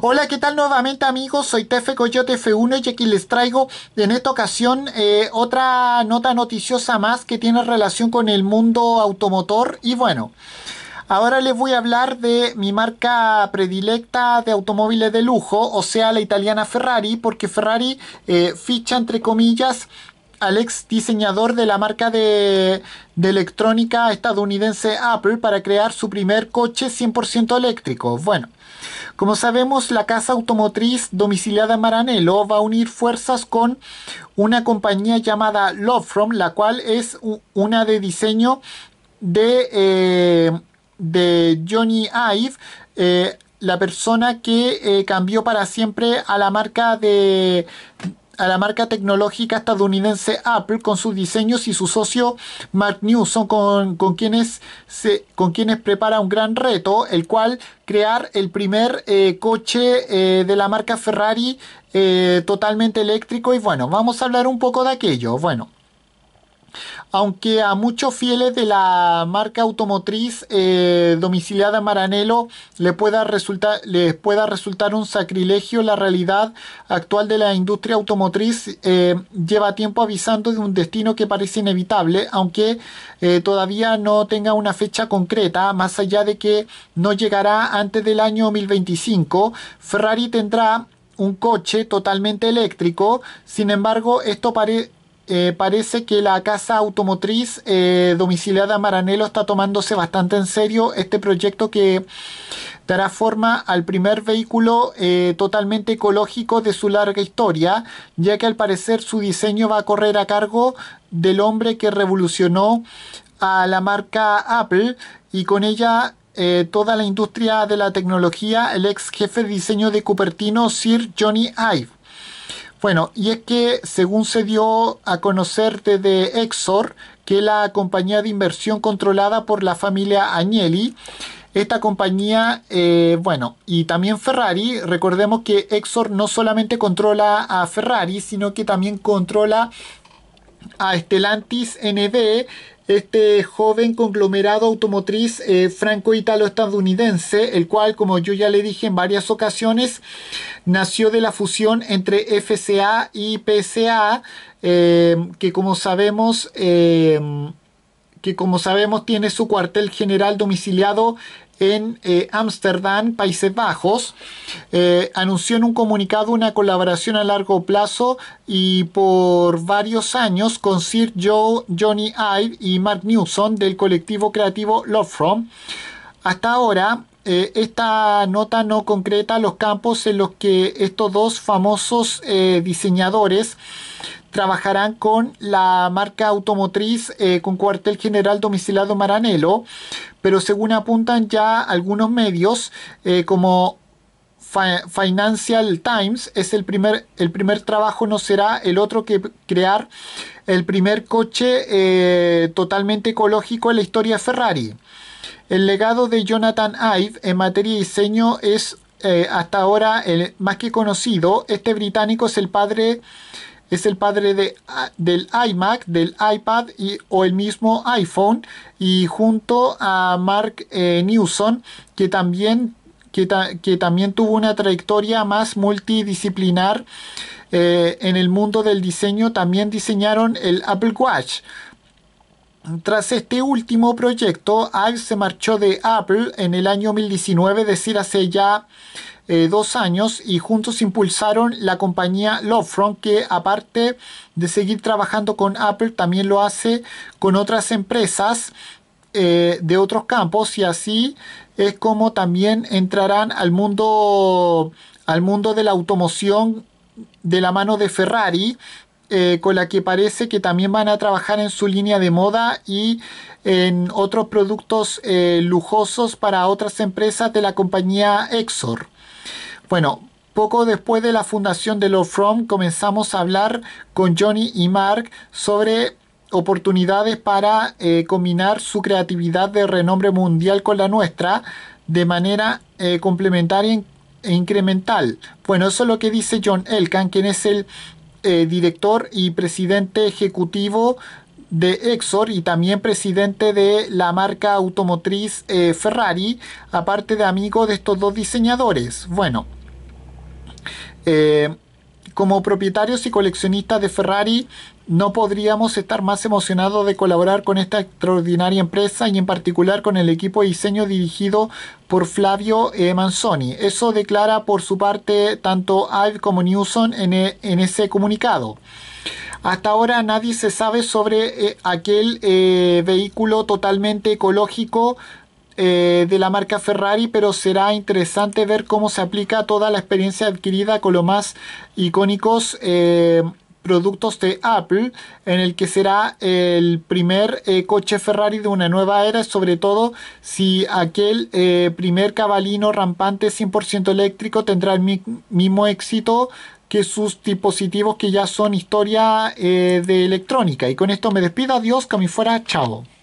Hola, ¿qué tal nuevamente amigos? Soy Tefe Coyote F1 y aquí les traigo en esta ocasión eh, otra nota noticiosa más que tiene relación con el mundo automotor y bueno. Ahora les voy a hablar de mi marca predilecta de automóviles de lujo, o sea la italiana Ferrari, porque Ferrari eh, ficha entre comillas al ex diseñador de la marca de, de, electrónica estadounidense Apple para crear su primer coche 100% eléctrico. Bueno, como sabemos, la casa automotriz domiciliada en Maranello va a unir fuerzas con una compañía llamada Love From, la cual es una de diseño de, eh, Johnny Ive, eh, la persona que eh, cambió para siempre a la marca de, a la marca tecnológica estadounidense Apple con sus diseños y su socio Mark Newson con, con quienes, se, con quienes prepara un gran reto, el cual crear el primer eh, coche eh, de la marca Ferrari eh, totalmente eléctrico y bueno, vamos a hablar un poco de aquello. Bueno aunque a muchos fieles de la marca automotriz eh, domiciliada Maranello le pueda resultar, les pueda resultar un sacrilegio, la realidad actual de la industria automotriz eh, lleva tiempo avisando de un destino que parece inevitable, aunque eh, todavía no tenga una fecha concreta, más allá de que no llegará antes del año 2025. Ferrari tendrá un coche totalmente eléctrico, sin embargo, esto parece eh, parece que la casa automotriz eh, domiciliada Maranelo está tomándose bastante en serio este proyecto que dará forma al primer vehículo eh, totalmente ecológico de su larga historia, ya que al parecer su diseño va a correr a cargo del hombre que revolucionó a la marca Apple y con ella toda la industria de la tecnología, el ex jefe de diseño de Cupertino, Sir Johnny Ive. Bueno, y es que según se dio a conocerte de Exor, que la compañía de inversión controlada por la familia Agnelli, esta compañía, eh, bueno, y también Ferrari, recordemos que Exor no solamente controla a Ferrari, sino que también controla a Stellantis NV, este joven conglomerado automotriz eh, franco-italo-estadounidense, el cual, como yo ya le dije en varias ocasiones, nació de la fusión entre FCA y PSA, eh, que como sabemos... Eh, que como sabemos tiene su cuartel general domiciliado en eh, Ámsterdam, Países Bajos, eh, anunció en un comunicado una colaboración a largo plazo y por varios años con Sir Joe, Johnny Ive y Mark Newson del colectivo creativo Love From. Hasta ahora, eh, esta nota no concreta los campos en los que estos dos famosos eh, diseñadores trabajarán con la marca automotriz eh, con cuartel general domiciliado Maranelo, pero según apuntan ya algunos medios como Financial Times es el primer, el primer trabajo, no será el otro que crear el primer coche totalmente ecológico en la historia de Ferrari. El legado de Jonathan Ive en materia de diseño es eh, hasta ahora el más que conocido. Este británico es el padre es el padre ah, del iMac, del iPad o el mismo iPhone y junto a Mark eh, Newson que también, que, también tuvo una trayectoria más multidisciplinar eh, en el mundo del diseño también diseñaron el Apple Watch tras este último proyecto, Ives se marchó de Apple en el año 2019, es decir, hace ya eh, dos años, y juntos impulsaron la compañía Lovefront, que aparte de seguir trabajando con Apple, también lo hace con otras empresas eh, de otros campos, y así es como también entrarán al mundo, al mundo de la automoción de la mano de Ferrari, eh, con la que parece que también van a trabajar en su línea de moda y en otros productos eh, lujosos para otras empresas de la compañía Exor. Bueno, poco después de la fundación de Love From comenzamos a hablar con Johnny y Mark sobre oportunidades para eh, combinar su creatividad de renombre mundial con la nuestra de manera complementaria e incremental. Bueno, eso es lo que dice John Elkan, quien es el eh, director y presidente ejecutivo de Exor y también presidente de la marca automotriz eh, Ferrari, aparte de amigo de estos dos diseñadores. Bueno, eh, como propietarios y coleccionistas de Ferrari, no podríamos estar más emocionados de colaborar con esta extraordinaria empresa y en particular con el equipo de diseño dirigido por Flavio eh, Manzoni. Eso declara por su parte tanto Ive como Newson eh, en, ese comunicado. Hasta ahora nadie se sabe sobre eh, aquel vehículo totalmente ecológico de la marca Ferrari, pero será interesante ver cómo se aplica toda la experiencia adquirida con los más icónicos productos de Apple, en el que será el primer eh, coche Ferrari de una nueva era, sobre todo si aquel eh, primer cabalino rampante 100% eléctrico tendrá el mismo éxito que sus dispositivos que ya son historia eh, de electrónica. Y con esto me despido, adiós, que a fuera, chao.